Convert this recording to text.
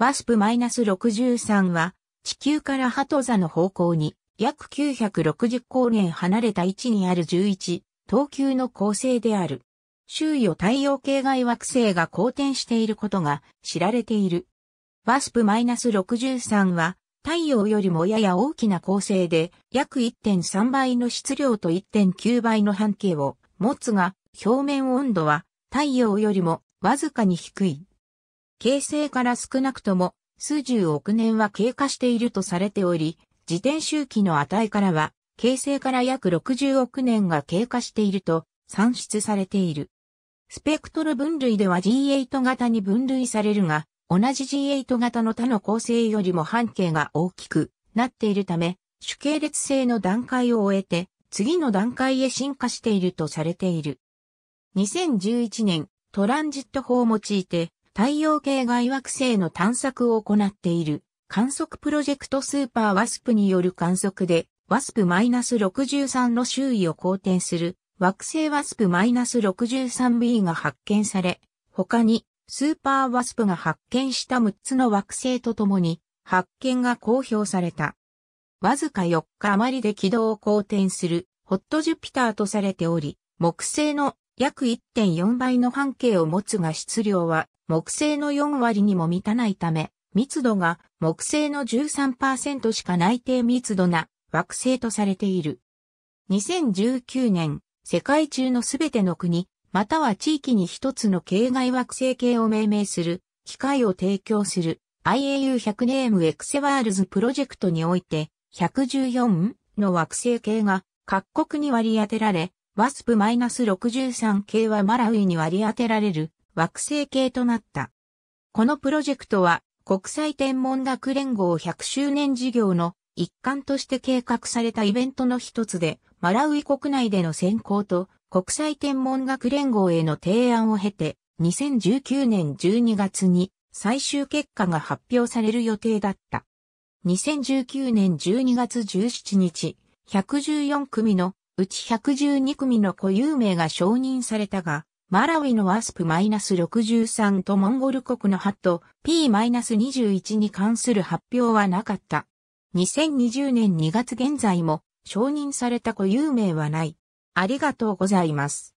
ワスプ -63 は、地球から鳩座の方向に、約960光年離れた位置にある11、等級の構成である。周囲を太陽系外惑星が公転していることが知られている。ワスプ -63 は、太陽よりもやや大きな構成で、約1.3倍の質量と1.9倍の半径を持つが、表面温度は太陽よりもわずかに低い。形成から少なくとも数十億年は経過しているとされており、自転周期の値からは、形成から約60億年が経過していると算出されている。スペクトル分類では G8 型に分類されるが、同じ G8 型の他の構成よりも半径が大きくなっているため、主系列性の段階を終えて、次の段階へ進化しているとされている。2011年、トランジット法を用いて、太陽系外惑星の探索を行っている観測プロジェクトスーパーワスプによる観測で、ワスプ -63 の周囲を公転する惑星ワスプ -63b が発見され、他にスーパーワスプが発見した6つの惑星とともに発見が公表された。わずか4日余りで軌道を公転するホットジュピターとされており、木星の約1.4倍の半径を持つが質量は木星の4割にも満たないため、密度が木星の13%しかない低密度な惑星とされている。2019年、世界中のすべての国、または地域に一つの形外惑星系を命名する、機械を提供する IAU100 ネームエクセワールズプロジェクトにおいて、114の惑星系が各国に割り当てられ、ワスプ -63 系はマラウイに割り当てられる惑星系となった。このプロジェクトは国際天文学連合100周年事業の一環として計画されたイベントの一つで、マラウイ国内での選考と国際天文学連合への提案を経て、2019年12月に最終結果が発表される予定だった。2019年12月17日、114組のうち112組の固有名が承認されたが、マラウィのワスプ -63 とモンゴル国のハット P-21 に関する発表はなかった。2020年2月現在も承認された固有名はない。ありがとうございます。